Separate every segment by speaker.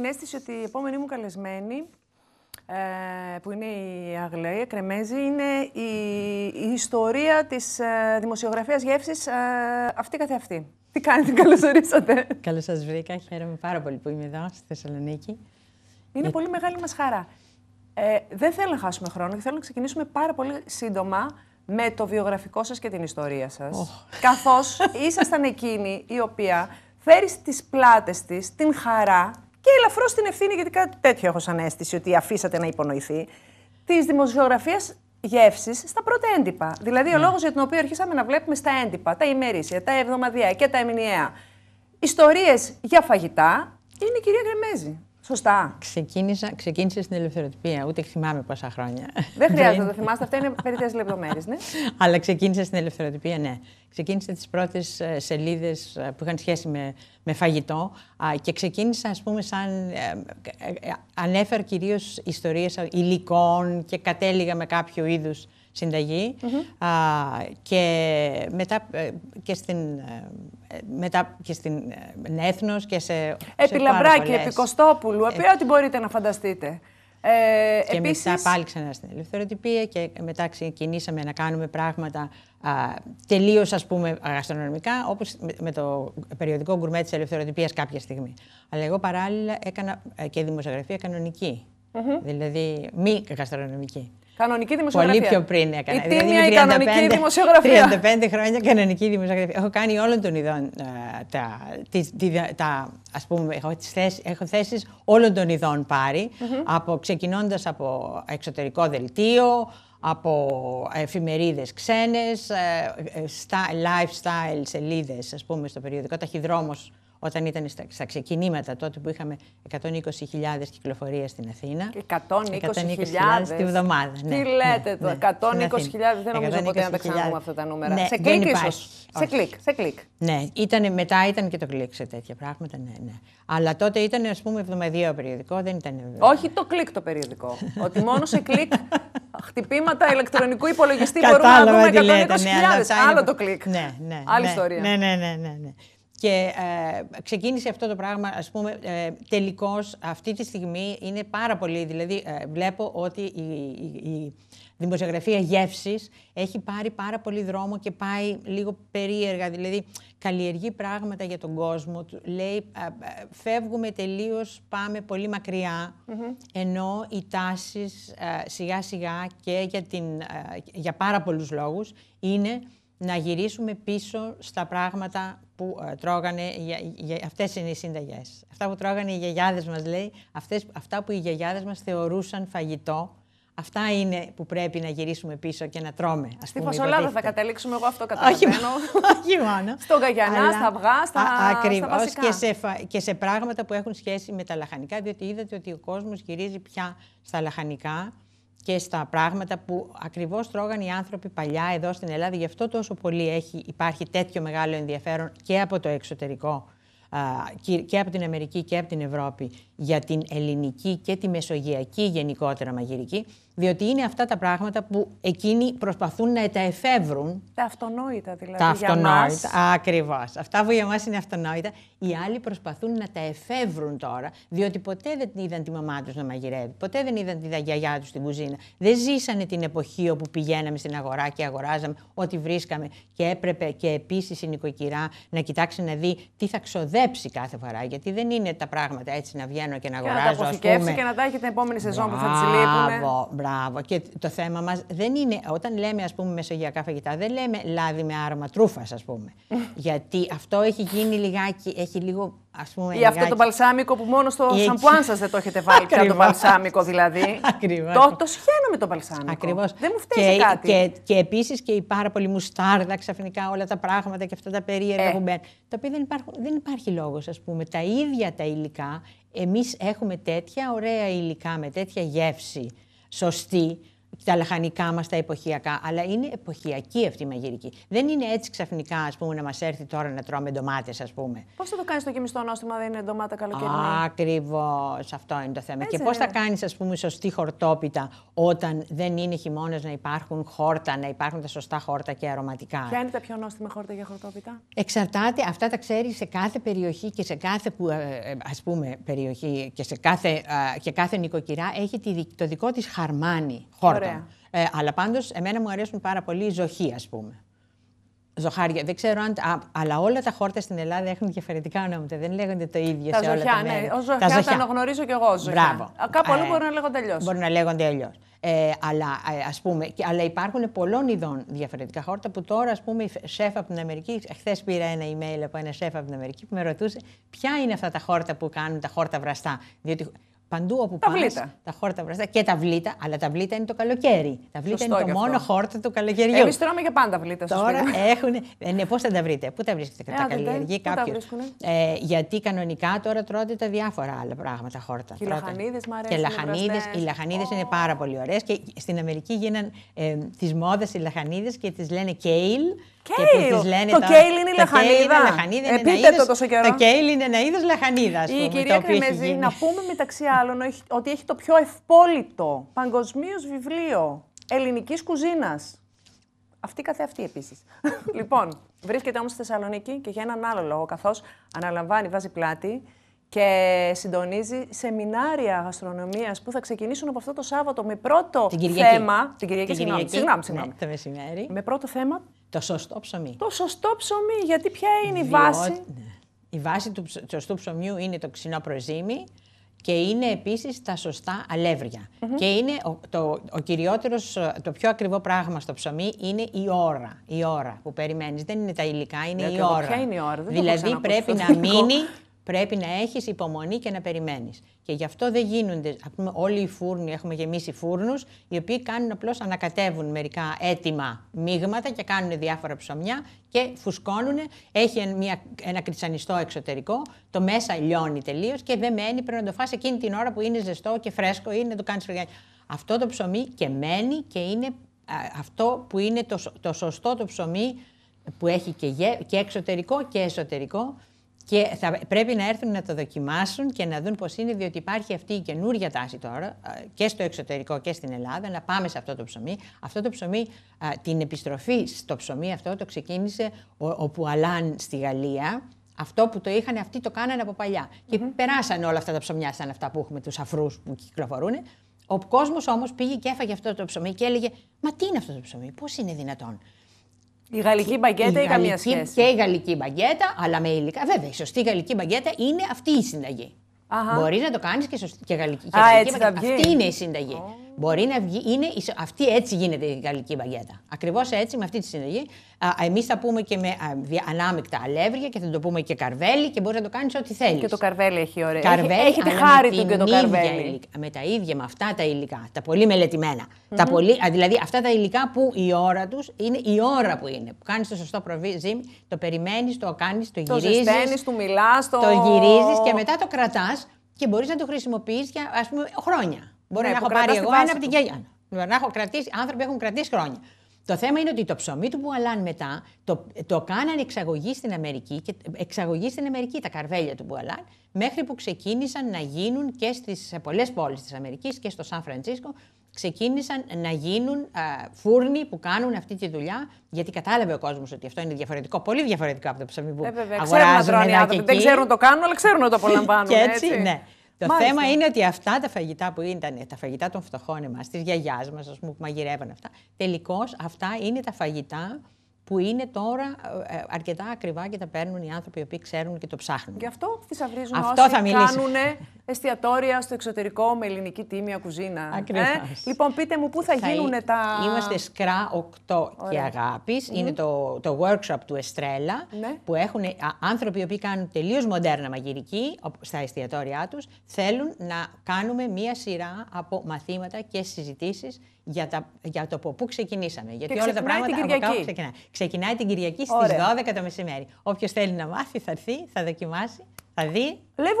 Speaker 1: την αίσθηση ότι η επόμενη μου καλεσμένη, ε, που είναι η Αγλαία Κρεμέζη, είναι η, η ιστορία της ε, δημοσιογραφίας γεύσης ε, αυτή καθε αυτή. Τι κάνετε, καλώς
Speaker 2: ορίσατε. Καλώς σας βρήκα, χαίρομαι πάρα πολύ που είμαι εδώ στη Θεσσαλονίκη.
Speaker 1: Είναι πολύ μεγάλη μας χαρά. Ε, δεν θέλω να χάσουμε χρόνο και θέλω να ξεκινήσουμε πάρα πολύ σύντομα με το βιογραφικό σας και την ιστορία σας. Oh. Καθώς ήσασταν εκείνη η οποία φέρει στις πλάτες της την χαρά και ελαφρώ την ευθύνη, γιατί κάτι τέτοιο έχω σαν αίσθηση ότι αφήσατε να υπονοηθεί, της δημοσιογραφίας γεύσης στα πρώτα έντυπα. Δηλαδή, ο ναι. λόγος για τον οποίο αρχίσαμε να βλέπουμε στα έντυπα, τα ημερήσια, τα εβδομαδιαία και τα εμηνιαία, ιστορίες για φαγητά, είναι
Speaker 2: η κυρία Γκρεμέζη. Σωστά. Ξεκίνησα, ξεκίνησε στην ελευθεροτυπία, ούτε θυμάμαι πόσα χρόνια. Δεν χρειάζεται να το θυμάστε,
Speaker 1: αυτά είναι τέσσερι λεπτομέρειες, ναι.
Speaker 2: Αλλά ξεκίνησα στην ελευθεροτυπία, ναι. Ξεκίνησε τις πρώτες σελίδες ε, που είχαν σχέση με, με φαγητό και ξεκίνησα, ας πούμε, σαν. Ε, ε, ανέφερα κυρίως ιστορίες υλικών και κατέληγα με κάποιο είδους συνταγή mm-hmm. α, και, μετά, ε, και στην, ε, μετά και στην ε, Έθνος και σε επί Επικοστόπουλου,
Speaker 1: επί ό,τι μπορείτε να φανταστείτε. Ε, και επίσης... μετά
Speaker 2: πάλι ξανά στην ελευθεροτυπία και μετά ξεκινήσαμε να κάνουμε πράγματα α, τελείως ας πούμε γαστρονομικά όπως με το περιοδικό γκουρμέ της ελευθεροτυπίας κάποια στιγμή. Αλλά εγώ παράλληλα έκανα και δημοσιογραφία κανονική, mm-hmm. δηλαδή μη γαστρονομική. Κανονική δημοσιογραφία. Πολύ πιο πριν έκανα. Η δηλαδή, τίμια η κανονική δημοσιογραφία. 35 χρόνια κανονική δημοσιογραφία. Έχω κάνει όλων των ειδών ε, τα, τα, ας πούμε, έχω, θέσεις, έχω θέσεις όλων των ειδών πάρει, από, ξεκινώντας από εξωτερικό δελτίο, από εφημερίδες ξένες, ε, ε, lifestyle σελίδες, ας πούμε, στο περιοδικό, ταχυδρόμος όταν ήταν στα, ξεκινήματα τότε που είχαμε 120.000 κυκλοφορίες στην Αθήνα. 120.000 τη βδομάδα. Ναι. Τι λέτε ναι, ναι. το, 120.000 δεν νομίζω ποτέ να τα ξαναδούμε αυτά τα νούμερα. Ναι, σε κλικ ίσως. Σε κλικ, σε κλικ. Ναι, μετά ήταν και το κλικ σε τέτοια πράγματα, ναι, ναι. Αλλά τότε ήταν ας πούμε εβδομαδιαίο περιοδικό, δεν ήταν... Όχι το κλικ το περιοδικό, ότι μόνο σε κλικ
Speaker 1: χτυπήματα
Speaker 2: ηλεκτρονικού υπολογιστή μπορούμε να δούμε 120.000. Άλλο το κλικ. Ναι, ναι, Άλλη ιστορία. Ναι, ναι, ναι, ναι. Και ε, ξεκίνησε αυτό το πράγμα, ας πούμε, ε, τελικώς αυτή τη στιγμή είναι πάρα πολύ, δηλαδή ε, βλέπω ότι η, δημοσιογραφία γεύσης έχει πάρει πάρα πολύ δρόμο και πάει λίγο περίεργα, δηλαδή καλλιεργεί πράγματα για τον κόσμο, λέει φεύγουμε τελείως, πάμε πολύ ενώ οι τάσεις ε, σιγά σιγά και για, την, για πάρα πολλούς λόγους είναι να γυρίσουμε πίσω στα πράγματα που ε, τρώγανε, αυτές είναι οι συνταγές. Αυτά που τρώγανε οι γιαγιάδες μας λέει, αυτές, αυτά που οι γιαγιάδες μας θεωρούσαν φαγητό, Αυτά είναι που πρέπει να γυρίσουμε πίσω και να τρώμε. Ας Στη φασολάδα θα
Speaker 1: καταλήξουμε, εγώ αυτό καταλαβαίνω. Όχι μόνο. Στον καγιανά, στα αυγά, στα Ακριβώς. Και, σε...
Speaker 2: και σε πράγματα που έχουν σχέση με τα λαχανικά, διότι είδατε ότι ο κόσμος γυρίζει πια στα λαχανικά και στα πράγματα που ακριβώς τρώγαν οι άνθρωποι παλιά εδώ στην Ελλάδα. Γι' αυτό τόσο πολύ έχει, υπάρχει τέτοιο μεγάλο ενδιαφέρον και από το εξωτερικό, και από την Αμερική και από την Ευρώπη, για την ελληνική και τη μεσογειακή γενικότερα μαγειρική διότι είναι αυτά τα πράγματα που εκείνοι προσπαθούν να τα εφεύρουν.
Speaker 1: Τα αυτονόητα δηλαδή. Τα αυτονόητα.
Speaker 2: Ακριβώς. Αυτά που για μας είναι αυτονόητα. Οι άλλοι προσπαθούν να τα εφεύρουν τώρα, διότι ποτέ δεν είδαν τη μαμά τους να μαγειρεύει, ποτέ δεν είδαν τη γιαγιά τους στην κουζίνα. Δεν ζήσανε την εποχή όπου πηγαίναμε στην αγορά και αγοράζαμε ό,τι βρίσκαμε και έπρεπε και επίσης η νοικοκυρά να κοιτάξει να δει τι θα ξοδέψει κάθε φορά. Γιατί δεν είναι τα πράγματα έτσι να βγαίνω και να αγοράζω. Και να τα και να
Speaker 1: τα έχει την επόμενη σεζόν που θα τη λείπουν.
Speaker 2: Μπράβο. Και το θέμα μας δεν είναι, όταν λέμε ας πούμε μεσογειακά φαγητά, δεν λέμε λάδι με άρωμα τρούφας, ας πούμε. Γιατί αυτό έχει γίνει λιγάκι, έχει λίγο ας πούμε. Ή αυτό το μπαλσάμικο που μόνο στο σαμπουάν σας δεν το έχετε βάλει πια το μπαλσάμικο δηλαδή. Ακριβώς. Το, το με το μπαλσάμικο. Ακριβώς. Δεν
Speaker 1: μου φταίει κάτι. Και,
Speaker 2: και επίσης και η πάρα πολύ μουστάρδα ξαφνικά όλα τα πράγματα και αυτά τα περίεργα ε. που μπαίνουν. Τα οποία δεν, υπάρχουν, δεν υπάρχει λόγος, ας πούμε. Τα ίδια τα υλικά. Εμείς έχουμε τέτοια ωραία υλικά με τέτοια γεύση sostí τα λαχανικά μας, τα εποχιακά. Αλλά είναι εποχιακή αυτή η μαγειρική. Δεν είναι έτσι ξαφνικά, ας πούμε, να μας έρθει τώρα να τρώμε ντομάτες, ας πούμε.
Speaker 1: Πώς θα το κάνεις το γεμιστό νόστιμο, δεν είναι ντομάτα καλοκαιρινή.
Speaker 2: Ακριβώς αυτό είναι το θέμα. Έτσι, και πώς θα κάνεις, ας πούμε, σωστή χορτόπιτα όταν δεν είναι χειμώνας να υπάρχουν χόρτα, να υπάρχουν τα σωστά χόρτα και αρωματικά. Ποια είναι τα πιο νόστιμα χόρτα για χορτόπιτα. Εξαρτάται, αυτά τα ξέρεις σε κάθε περιοχή και σε κάθε, ε, ε, ας πούμε, περιοχή και σε κάθε, ε, και κάθε νοικοκυρά έχει το δικό της χαρμάνι χόρτα. Ε, αλλά πάντως, εμένα μου αρέσουν πάρα πολύ οι ζωχοί ας πούμε. Ζοχάρια. Δεν ξέρω αν. αλλά όλα τα χόρτα στην Ελλάδα έχουν διαφορετικά ονόματα. Δεν λέγονται το ίδιο τα σε όλα τα ναι. μέρη. Ο τα ζωχιά κι εγώ. Ζωχιά. Μπράβο. Κάπου αλλού ε, μπορούν να λέγονται αλλιώς. Μπορούν να λέγονται αλλιώς. Ε, αλλά, ε, ας πούμε, αλλά υπάρχουν πολλών ειδών διαφορετικά χόρτα που τώρα, ας πούμε, η σεφ από την Αμερική, χθες πήρα ένα email από ένα σεφ από την Αμερική που με ρωτούσε ποια είναι αυτά τα χόρτα που κάνουν τα χόρτα βραστά. Διότι Παντού όπου τα τα χόρτα βραστά και τα βλήτα, αλλά τα βλήτα είναι το καλοκαίρι. Τα βλήτα Σωστό είναι το μόνο χόρτα του καλοκαιριού. Εμείς τρώμε
Speaker 1: για πάντα βλήτα Τώρα Τώρα
Speaker 2: έχουν. Ε, ναι, πώς θα τα βρείτε, πού τα βρίσκετε, ε, τα καλλιεργεί κάποιο. Ε, γιατί κανονικά τώρα τρώτε τα διάφορα άλλα πράγματα χόρτα. Και λαχανίδε
Speaker 1: μ' αρέσουν. Και λαχανίδες, οι
Speaker 2: λαχανίδες oh. είναι πάρα πολύ ωραίες και στην Αμερική γίναν ε, τις μόδα οι λαχανίδες και τις λένε κέιλ. λένε το κέιλ είναι η λαχανίδα. Επίτε το τόσο καιρό. Το κέιλ είναι ένα είδο λαχανίδας. Η κυρία Κρυμεζή, να
Speaker 1: πούμε μεταξύ ότι έχει το πιο ευπόλυτο παγκοσμίως βιβλίο ελληνικής κουζίνας. Αυτή καθε αυτή επίσης. λοιπόν, βρίσκεται όμως στη Θεσσαλονίκη και για έναν άλλο λόγο, καθώς αναλαμβάνει, βάζει πλάτη και συντονίζει σεμινάρια γαστρονομίας που θα ξεκινήσουν από αυτό το Σάββατο με πρώτο θέμα. Την Κυριακή, την Κυριακή. συγγνώμη. συγγνώμη. Ναι,
Speaker 2: το μεσημέρι. Με πρώτο θέμα. Το σωστό ψωμί. Το σωστό ψωμί, γιατί ποια είναι η βάση. Ναι. Η βάση του σωστού ψωμιού είναι το ξινό προζύμι, και είναι επίσης τα σωστά Και είναι ο, το, ο κυριότερος, το πιο ακριβό πράγμα στο ψωμί είναι η ώρα. Η ώρα που περιμένεις. Δεν είναι τα υλικά, είναι η ώρα. Ποια είναι η ώρα, δεν Δηλαδή πρέπει να μείνει Πρέπει να έχεις υπομονή και να περιμένεις. Και γι' αυτό δεν γίνονται, ας πούμε, όλοι οι φούρνοι, έχουμε γεμίσει φούρνους, οι οποίοι κάνουν απλώς ανακατεύουν μερικά έτοιμα μείγματα και κάνουν διάφορα ψωμιά και φουσκώνουν. Έχει μια, ένα κρυτσανιστό εξωτερικό, το μέσα λιώνει τελείως και δεν μένει, πρέπει να το φας εκείνη την ώρα που είναι ζεστό και φρέσκο ή να το κάνεις Αυτό το ψωμί και μένει και είναι αυτό που είναι το, το σωστό το ψωμί που έχει και, γε, και εξωτερικό και εσωτερικό και θα πρέπει να έρθουν να το δοκιμάσουν και να δουν πώς είναι, διότι υπάρχει αυτή η καινούργια τάση τώρα ε, και στο εξωτερικό και στην Ελλάδα να πάμε σε αυτό το ψωμί. Αυτό το ψωμί, ε, την επιστροφή στο ψωμί αυτό το ξεκίνησε όπου Πουαλάν στη Γαλλία. Αυτό που το είχαν αυτοί το κάνανε από Και περάσανε όλα αυτά τα ψωμιά σαν αυτά που έχουμε, τους αφρούς που κυκλοφορούν. Ο κόσμος όμως πήγε και έφαγε αυτό το ψωμί και έλεγε: Μα τι είναι αυτό το ψωμί, πώς είναι δυνατόν. Η γαλλική μπαγκέτα η καμία σχέση. Και η γαλλική μπαγκέτα, αλλά με υλικά. Βέβαια, η σωστή γαλλική μπαγκέτα είναι αυτή η συνταγή. Μπορείς να το κάνεις και, γαλλική. Α, Αυτή είναι η συνταγή. Μπορεί να βγει, είναι, αυτή έτσι γίνεται η γαλλική μπαγκέτα. Ακριβώς έτσι, με αυτή τη συνταγή. Εμείς θα πούμε και με ανάμεικτα αλεύρια και θα το πούμε και καρβέλι και μπορείς να το κάνεις ό,τι θέλεις. Και το καρβέλι έχει ωραία. Καρβέλι, Έχετε χάρη του και το καρβέλι. με τα ίδια, με αυτά τα υλικά, τα πολύ Τα πολύ, δηλαδή αυτά τα υλικά που η ώρα τους είναι η ώρα που είναι. Που κάνεις το σωστό προβίζι, το περιμένεις, το κάνεις, το γυρίζει. Το ζεσταίνει, του μιλάς, το. Το γυρίζεις και μετά το κρατάς και μπορείς να το χρησιμοποιείς για ας πούμε χρόνια. Μπορεί να έχω πάρει εγώ ένα από την Μπορεί Να έχω κρατήσει, άνθρωποι έχουν κρατήσει χρόνια. Το θέμα είναι ότι το ψωμί του Μπουαλάν μετά το, το κάνανε εξαγωγή στην Αμερική, και, εξαγωγή στην Αμερική τα καρβέλια του που Μπουαλάν, μέχρι που ξεκίνησαν να γίνουν και στις, σε πολλές πόλεις της Αμερικής και στο Σαν Φρανσίσκο, ξεκίνησαν να γίνουν α, φούρνοι που κάνουν αυτή τη δουλειά, γιατί κατάλαβε ο κόσμος ότι αυτό είναι διαφορετικό, πολύ διαφορετικό από το ψωμί που ε, βέβαια, αγοράζουν. Ξέρουν να δεν ξέρουν το κάνουν, αλλά ξέρουν να το απολαμβάνουν. και έτσι, ναι. Το θέμα είναι ότι αυτά τα φαγητά που ήταν, τα φαγητά των φτωχών μα, της γιαγιάς μας, ας πούμε, που μαγειρεύαν αυτά, τελικώς αυτά είναι τα φαγητά που είναι τώρα ε, ε, αρκετά ακριβά και τα παίρνουν οι άνθρωποι οι οποίοι ξέρουν και το ψάχνουν. Γι'
Speaker 1: αυτό θησαυρίζουν αυτό όσοι θα εστιατόρια στο εξωτερικό με ελληνική τίμια κουζίνα. Ακριβώ. Ε? Λοιπόν, πείτε μου πού θα, γίνουν τα... Είμαστε
Speaker 2: ΣΚΡΑ 8 και αγάπη, Είναι το, το workshop του Εστρέλα ναι. που έχουν ε, άνθρωποι που κάνουν τελείως μοντέρνα μαγειρική στα εστιατόρια τους, Θέλουν να κάνουμε μία σειρά από μαθήματα και συζητήσεις για, τα, για το από πού ξεκινήσαμε. Γιατί και όλα τα πράγματα την ξεκινάει. την Κυριακή στις 12 το μεσημέρι. Όποιος θέλει να μάθει θα έρθει, θα δοκιμάσει, θα δει. Λέει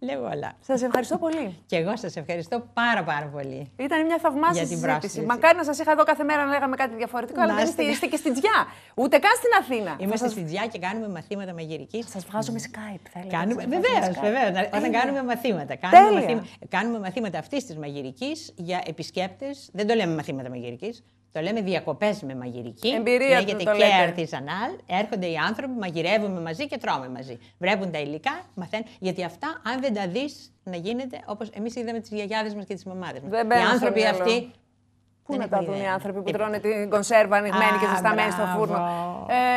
Speaker 2: Λέω όλα. Σας ευχαριστώ πολύ. Και εγώ σας ευχαριστώ πάρα πάρα πολύ.
Speaker 1: Ήταν μια θαυμάσια συζήτηση. Μακάρι να σας είχα εδώ κάθε μέρα να λέγαμε κάτι διαφορετικό, αλλά δεν είστε, και στην Τζιά. Ούτε καν στην Αθήνα. Είμαστε στη
Speaker 2: στην Τζιά και κάνουμε μαθήματα μαγειρική. Σας βγάζουμε Skype, θα έλεγα. Βεβαίως, βεβαίως. Όταν κάνουμε μαθήματα. Κάνουμε, μαθήματα. κάνουμε μαθήματα αυτής της μαγειρικής για επισκέπτες. Δεν το λέμε μαθήματα μαγειρικής. Το λέμε διακοπές με μαγειρική. Εμπειρία Λέγεται το και artisanal. Έρχονται οι άνθρωποι, μαγειρεύουμε μαζί και τρώμε μαζί. Βρέπουν τα υλικά, μαθαίνουν. Γιατί αυτά, αν δεν τα δεις να γίνεται, όπως εμείς είδαμε τις γιαγιάδες μας και τις μαμάδες μας. Οι άνθρωποι αυτοί Πού να τα δουν οι άνθρωποι που τρώνε
Speaker 1: την κονσέρβα ανοιγμένη και ζεσταμένη στο φούρνο.